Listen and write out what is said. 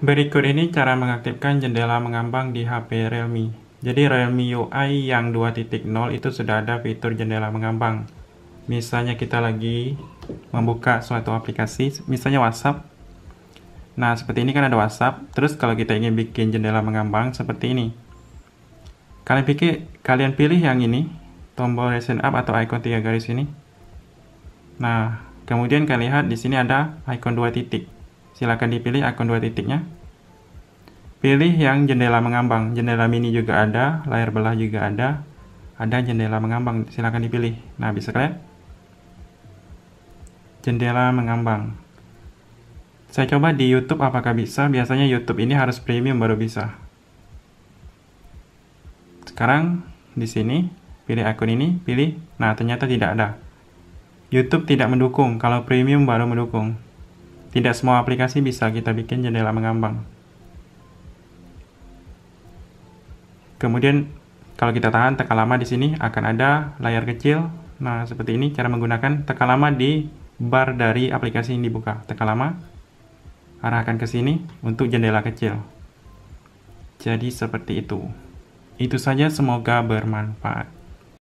Berikut ini cara mengaktifkan jendela mengambang di HP Realme. Jadi Realme UI yang 2.0 itu sudah ada fitur jendela mengambang. Misalnya kita lagi membuka suatu aplikasi, misalnya WhatsApp. Nah, seperti ini kan ada WhatsApp. Terus kalau kita ingin bikin jendela mengambang seperti ini. Kalian pikir kalian pilih yang ini, tombol recent up atau icon tiga garis ini. Nah, kemudian kalian lihat di sini ada icon dua titik silakan dipilih akun dua titiknya. Pilih yang jendela mengambang, jendela mini juga ada, layar belah juga ada, ada jendela mengambang, silakan dipilih. Nah, bisa kalian? Jendela mengambang. Saya coba di YouTube apakah bisa, biasanya YouTube ini harus premium baru bisa. Sekarang di sini, pilih akun ini, pilih, nah ternyata tidak ada. YouTube tidak mendukung, kalau premium baru mendukung. Tidak semua aplikasi bisa kita bikin jendela mengambang. Kemudian kalau kita tahan tekan lama di sini akan ada layar kecil. Nah, seperti ini cara menggunakan tekan lama di bar dari aplikasi yang dibuka. Tekan lama, arahkan ke sini untuk jendela kecil. Jadi seperti itu. Itu saja semoga bermanfaat.